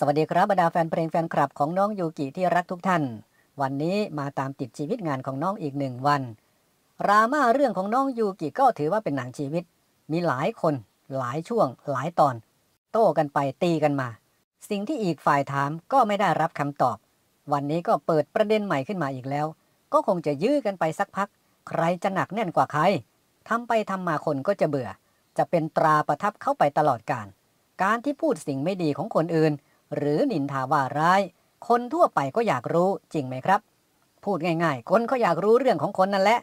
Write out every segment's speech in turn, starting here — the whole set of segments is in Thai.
สวัสดีครับบรรดาแฟนเพลงแฟนคลับของน้องยูกิที่รักทุกท่าน วันนี้มาตามติดชีวิตงานของน้องอีกหนึ่งวัน รามาเรื่องของน้องยูกิก็ถือว่าเป็นหนังชีวิต มีหลายคน หลายช่วง หลายตอน โต้กันไปตีกันมา สิ่งที่อีกฝ่ายถามก็ไม่ได้รับคำตอบ วันนี้ก็เปิดประเด็นใหม่ขึ้นมาอีกแล้ว ก็คงจะยื้อกันไปสักพัก ใครจะหนักแน่นกว่าใครทำไปทำมาคนก็จะเบื่อ จะเป็นตราประทับเข้าไปตลอดการ การที่พูดสิ่งไม่ดีของคนอื่นหรือนินทาว่าร้าย คนทั่วไปก็อยากรู้จริงไหมครับ พูดง่ายๆ คนก็อยากรู้เรื่องของคนนั่นแหละ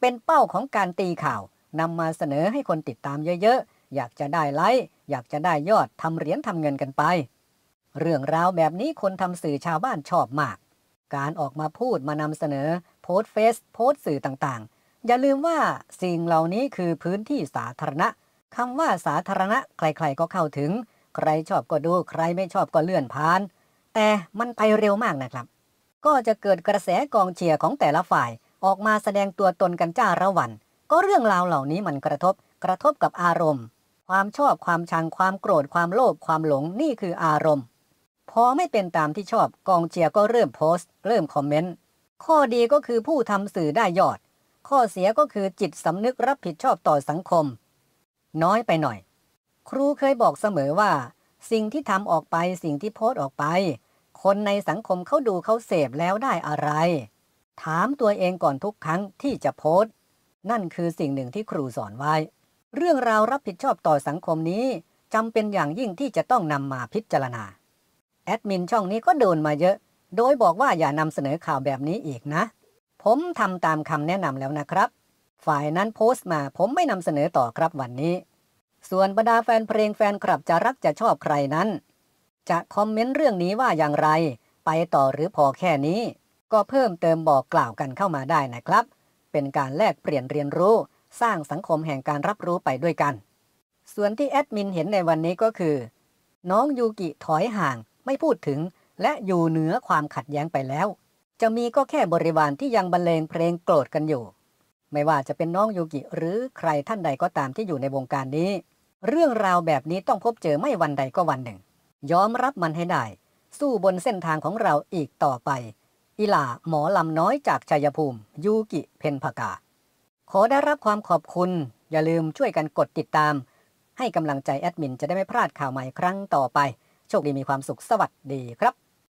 เป็นเป้าของการตีข่าวนำมาเสนอให้คนติดตามเยอะ ๆ อยากจะได้ไลค์ อยากจะได้ยอดทำเหรียญทำเงินกันไป เรื่องราวแบบนี้คนทำสื่อชาวบ้านชอบมาก การออกมาพูดมานำเสนอโพสเฟซโพสสื่อต่างๆ อย่าลืมว่าสิ่งเหล่านี้คือพื้นที่สาธารณะคำว่าสาธารณะใครๆ ก็เข้าถึงใครชอบก็ดู ใครไม่ชอบก็เลื่อนผ่าน แต่มันไปเร็วมากนะครับ ก็จะเกิดกระแสกองเชียร์ของแต่ละฝ่าย ออกมาแสดงตัวตนกันจ้าระวันก็เรื่องราวเหล่านี้มันกระทบ กระทบกับอารมณ์ ความชอบความชังความโกรธความโลภความหลงนี่คืออารมณ์พอไม่เป็นตามที่ชอบกองเชียร์ก็เริ่มโพสต์ เริ่มคอมเมนต์ข้อดีก็คือผู้ทำสื่อได้ยอด ข้อเสียก็คือจิตสำนึกรับผิดชอบต่อสังคม น้อยไปหน่อยครูเคยบอกเสมอว่า สิ่งที่ทำออกไปสิ่งที่โพสต์ออกไป คนในสังคมเขาดูเขาเสพแล้วได้อะไร ถามตัวเองก่อนทุกครั้งที่จะโพสต์ นั่นคือสิ่งหนึ่งที่ครูสอนไว้ เรื่องราวรับผิดชอบต่อสังคมนี้จำเป็นอย่างยิ่งที่จะต้องนำมาพิจารณาแอดมินช่องนี้ก็โดนมาเยอะโดยบอกว่าอย่านำเสนอข่าวแบบนี้อีกนะ ผมทำตามคำแนะนำแล้วนะครับ ฝ่ายนั้นโพสต์มาผมไม่นำเสนอต่อครับวันนี้ส่วนบรรดาแฟนเพลงแฟนคลับจะรักจะชอบใครนั้น จะคอมเมนต์เรื่องนี้ว่าอย่างไร ไปต่อหรือพอแค่นี้ ก็เพิ่มเติมบอกกล่าวกันเข้ามาได้นะครับ เป็นการแลกเปลี่ยนเรียนรู้สร้างสังคมแห่งการรับรู้ไปด้วยกัน ส่วนที่แอดมินเห็นในวันนี้ก็คือ น้องยูกิถอยห่างไม่พูดถึง และอยู่เหนือความขัดแย้งไปแล้ว จะมีก็แค่บริวารที่ยังบรรเลงเพลงโกรธกันอยู่ ไม่ว่าจะเป็นน้องยูกิหรือใครท่านใดก็ตามที่อยู่ในวงการนี้เรื่องราวแบบนี้ต้องพบเจอไม่วันใดก็วันหนึ่งยอมรับมันให้ได้ สู้บนเส้นทางของเราอีกต่อไป อิลาหมอลำน้อยจากชัยภูมิ ยูกิเพนพกา ขอได้รับความขอบคุณ อย่าลืมช่วยกันกดติดตาม ให้กำลังใจแอดมินจะได้ไม่พลาดข่าวใหม่ครั้งต่อไป โชคดีมีความสุขสวัสดีครับ